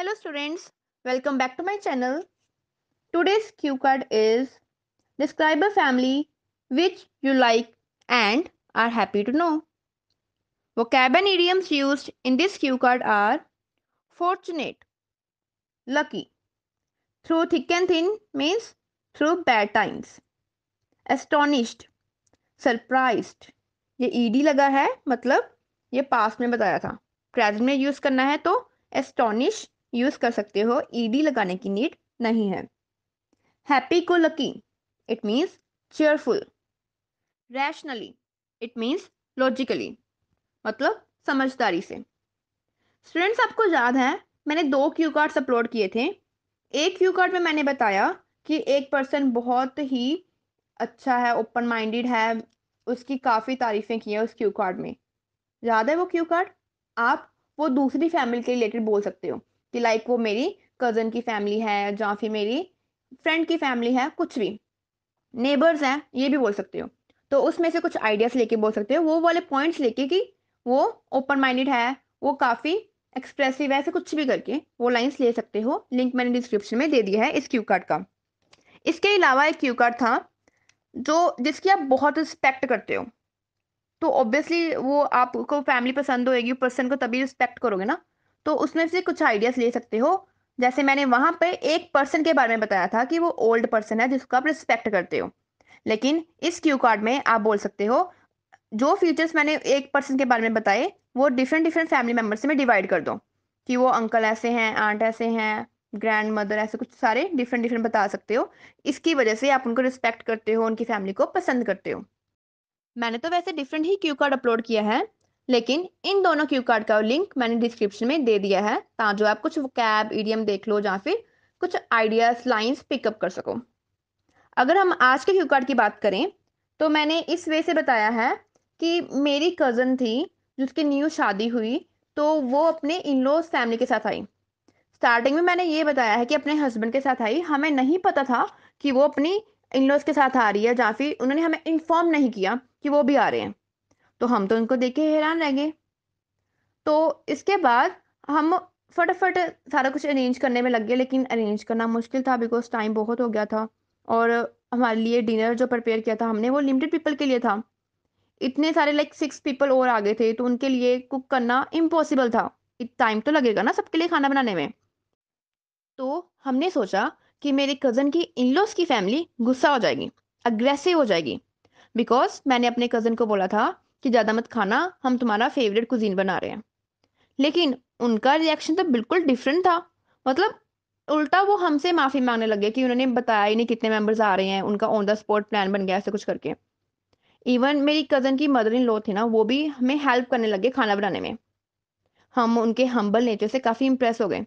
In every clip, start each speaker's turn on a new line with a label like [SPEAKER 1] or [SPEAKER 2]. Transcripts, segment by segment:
[SPEAKER 1] Hello students, welcome back to my channel. Today's cue card is Describe a family which you like and are happy to know. Vocab and idioms used in this cue card are fortunate, lucky, through thick and thin means through bad times, astonished, surprised. ये ED लगा है मतलब ये past में बताया था present में use करना है तो एस्टोनिश यूज कर सकते हो ईडी e लगाने की नीड नहीं है हैप्पी को lucky it means cheerful rationally it means logically मतलब समझदारी से स्टूडेंट्स आपको याद है मैंने दो क्यू कार्ड्स अपलोड किए थे एक क्यू कार्ड में मैंने बताया कि एक पर्सन बहुत ही अच्छा है ओपन माइंडेड है उसकी काफ़ी तारीफें की हैं उस क्यू कार्ड में याद है वो क्यू कार्ड आप वो दूसरी फैमिली के रिलेटेड बोल सकते हो कि लाइक वो मेरी कज़न की फैमिली है या फिर मेरी फ्रेंड की फैमिली है कुछ भी नेबर्स हैं ये भी बोल सकते हो तो उसमें से कुछ आइडियाज़ लेके बोल सकते हो वो वाले पॉइंट्स लेके कि वो ओपन माइंडेड है वो काफ़ी एक्सप्रेसिव है ऐसे कुछ भी करके वो लाइन्स ले सकते हो लिंक मैंने डिस्क्रिप्शन में दे दिया है इस क्यू कार्ड का इसके अलावा एक क्यू कार्ड था जो जिसकी आप बहुत रिस्पेक्ट करते हो तो ऑब्वियसली वो आपको फैमिली पसंद होएगी पर्सन को तभी रिस्पेक्ट करोगे ना तो उसमें से कुछ आइडियाज ले सकते हो जैसे मैंने वहां पर एक पर्सन के बारे में बताया था कि वो ओल्ड पर्सन है जिसको आप रिस्पेक्ट करते हो लेकिन इस क्यू कार्ड में आप बोल सकते हो जो फीचर्स मैंने एक पर्सन के बारे में बताए वो डिफरेंट डिफरेंट फैमिली मेम्बर्स में डिवाइड कर दो कि वो अंकल ऐसे हैं आंट ऐसे हैं ग्रैंड मदर ऐसे कुछ सारे डिफरेंट डिफरेंट बता सकते हो इसकी वजह से आप उनको रिस्पेक्ट करते हो उनकी फैमिली को पसंद करते हो मैंने तो वैसे डिफरेंट ही क्यू कार्ड अपलोड किया है लेकिन इन दोनों क्यू कार्ड का लिंक मैंने डिस्क्रिप्शन में दे दिया है ताकि आप कुछ कैब ईडीएम देख लो या फिर कुछ आइडियाज लाइंस पिकअप कर सको अगर हम आज के क्यू कार्ड की बात करें तो मैंने इस वे से बताया है कि मेरी कज़न थी जिसकी न्यू शादी हुई तो वो अपने इन लॉज फैमिली के साथ आई स्टार्टिंग में मैंने ये बताया है कि अपने हस्बैंड के साथ आई हमें नहीं पता था कि वो अपनी इन लॉज के साथ आ रही है या फिर उन्होंने हमें इन्फॉर्म नहीं किया कि वो भी आ रहे हैं तो हम तो उनको देख के हैरान रह गए तो इसके बाद हम फटाफट सारा कुछ अरेंज करने में लग गए लेकिन अरेंज करना मुश्किल था बिकॉज टाइम बहुत हो गया था और हमारे लिए डिनर जो प्रिपेयर किया था हमने वो लिमिटेड पीपल के लिए था इतने सारे लाइक सिक्स पीपल और आ गए थे तो उनके लिए कुक करना इम्पॉसिबल था टाइम तो लगेगा ना सबके लिए खाना बनाने में तो हमने सोचा कि मेरे कज़न की इन लॉज की फैमिली गुस्सा हो जाएगी अग्रेसिव हो जाएगी बिकॉज मैंने अपने कज़न को बोला था कि ज़्यादा मत खाना हम तुम्हारा फेवरेट कुजीन बना रहे हैं लेकिन उनका रिएक्शन तो बिल्कुल डिफरेंट था मतलब उल्टा वो हमसे माफ़ी मांगने लगे कि उन्होंने बताया ही नहीं कितने मेंबर्स आ रहे हैं उनका ऑन द स्पॉट प्लान बन गया ऐसे कुछ करके इवन मेरी कज़न की मदर इन लॉ थी ना वो भी हमें हेल्प करने लगे खाना बनाने में हम उनके हम्बल नेचर से काफ़ी इम्प्रेस हो गए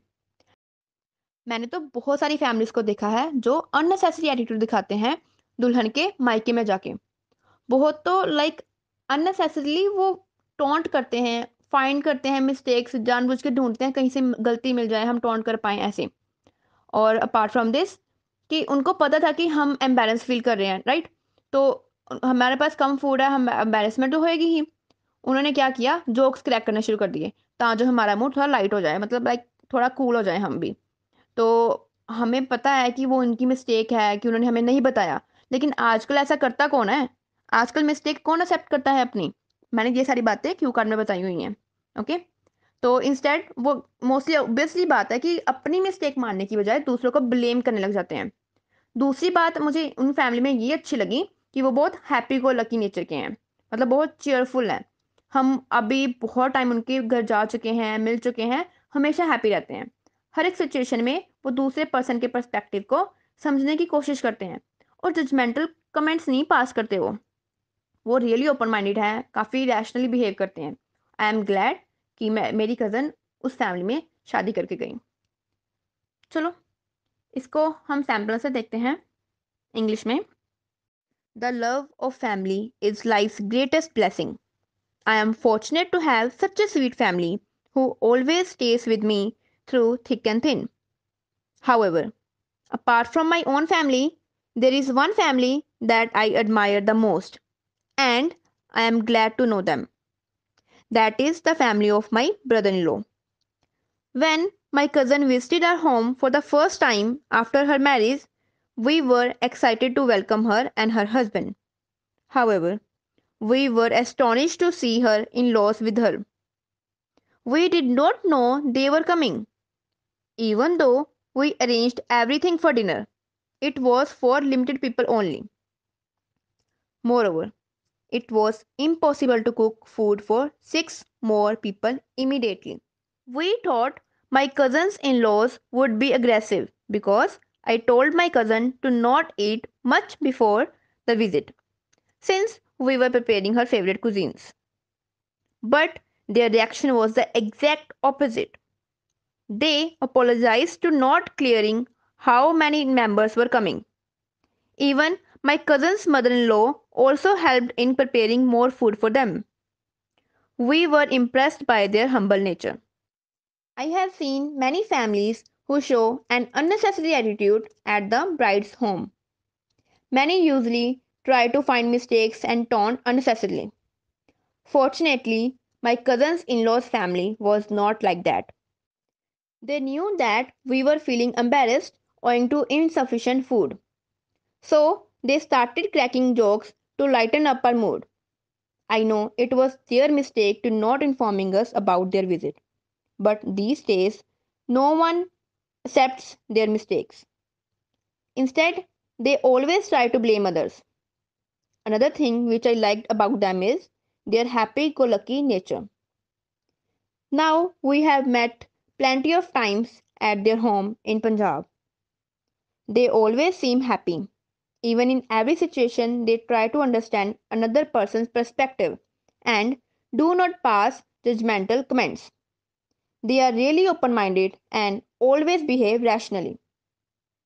[SPEAKER 1] मैंने तो बहुत सारी फैमिलीज़ को देखा है जो अननेसेसरी एटीट्यूड दिखाते हैं दुल्हन के मायके में जाके बहुत तो लाइक अननेसेसरली वो टोंट करते हैं फाइंड करते हैं मिस्टेक्स जानबूझ के ढूंढते हैं कहीं से गलती मिल जाए हम टोंट कर पाए ऐसे और अपार्ट फ्रॉम दिस कि उनको पता था कि हम एम्बेलेंस फील कर रहे हैं राइट तो हमारे पास कम फूड है हम एम्बेरसमेंट तो होएगी ही उन्होंने क्या किया जोक्स क्रैक करना शुरू कर दिए ताकि जो हमारा मूड थोड़ा लाइट हो जाए मतलब लाइक थोड़ा कूल हो जाए हम भी तो हमें पता है कि वो उनकी मिस्टेक है कि उन्होंने हमें नहीं बताया लेकिन आजकल ऐसा करता कौन है आजकल मिस्टेक कौन एक्सेप्ट करता है अपनी मैंने ये सारी बातें क्यू कार्ड में बताई हुई हैं ओके तो इंस्टेड वो मोस्टली ऑब्वियसली बात है कि अपनी मिस्टेक मानने की बजाय दूसरों को ब्लेम करने लग जाते हैं दूसरी बात मुझे उन फैमिली में ये अच्छी लगी कि वो बहुत हैप्पी गो लकी नेचर के हैं मतलब बहुत चेयरफुल हैं हम अभी बहुत टाइम उनके घर जा चुके हैं मिल चुके हैं हमेशा हैप्पी रहते हैं हर एक सिचुएशन में वो दूसरे पर्सन के पर्सपेक्टिव को समझने की कोशिश करते हैं और जजमेंटल कमेंट्स नहीं पास करते वो वो रियली ओपन माइंडेड है काफ़ी रैशनली बिहेव करते हैं आई एम ग्लैड कि मैं मेरी कज़न उस फैमिली में शादी करके गई चलो इसको हम सैम्पल से देखते हैं इंग्लिश में the love of family is life greatest blessing I am fortunate to have such a sweet family who always stays with me through thick and thin however apart from my own family there is one family that I admire the most and I am glad to know them. That is the family of my brother in law. When my cousin visited our home for the first time after her marriage, we were excited to welcome her and her husband. However, we were astonished to see her in laws with her. We did not know they were coming. Even though we arranged everything for dinner, it was for limited people only. Moreover, it was impossible to cook food for six more people immediately. We thought my cousin's in laws would be aggressive because I told my cousin to not eat much before the visit, since we were preparing her favorite cuisines. But their reaction was the exact opposite. They apologized to not clearing how many members were coming. Even my cousin's mother in law also helped in preparing more food for them. We were impressed by their humble nature. I have seen many families who show an unnecessary attitude at the bride's home. Many usually try to find mistakes and taunt unnecessarily. Fortunately, my cousin's in law's family was not like that. They knew that we were feeling embarrassed owing to insufficient food. So they started cracking jokes to lighten up our mood. I know it was their mistake to not informing us about their visit. But these days, no one accepts their mistakes. Instead, they always try to blame others. Another thing which I liked about them is their happy go lucky nature. Now we have met plenty of times at their home in Punjab. They always seem happy. Even in every situation, they try to understand another person's perspective and do not pass judgmental comments. They are really open minded and always behave rationally.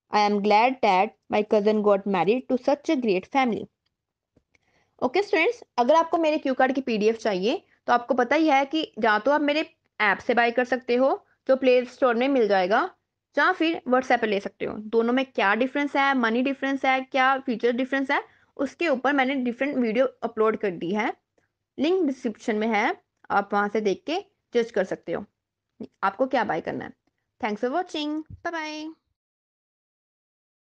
[SPEAKER 1] I am glad that my cousin got married to such a great family. Okay okay, students अगर आपको मेरे Q card की PDF चाहिए तो आपको पता ही है कि या तो आप मेरे ऐप से बाय कर सकते हो जो प्ले स्टोर में मिल जाएगा या फिर व्हाट्सएप पे ले सकते हो दोनों में क्या डिफरेंस है मनी डिफरेंस है क्या फीचर डिफरेंस है उसके ऊपर मैंने डिफरेंट वीडियो अपलोड कर दी है लिंक डिस्क्रिप्शन में है आप वहाँ से देख के जज कर सकते हो आपको क्या बाय करना है thanks for watching bye bye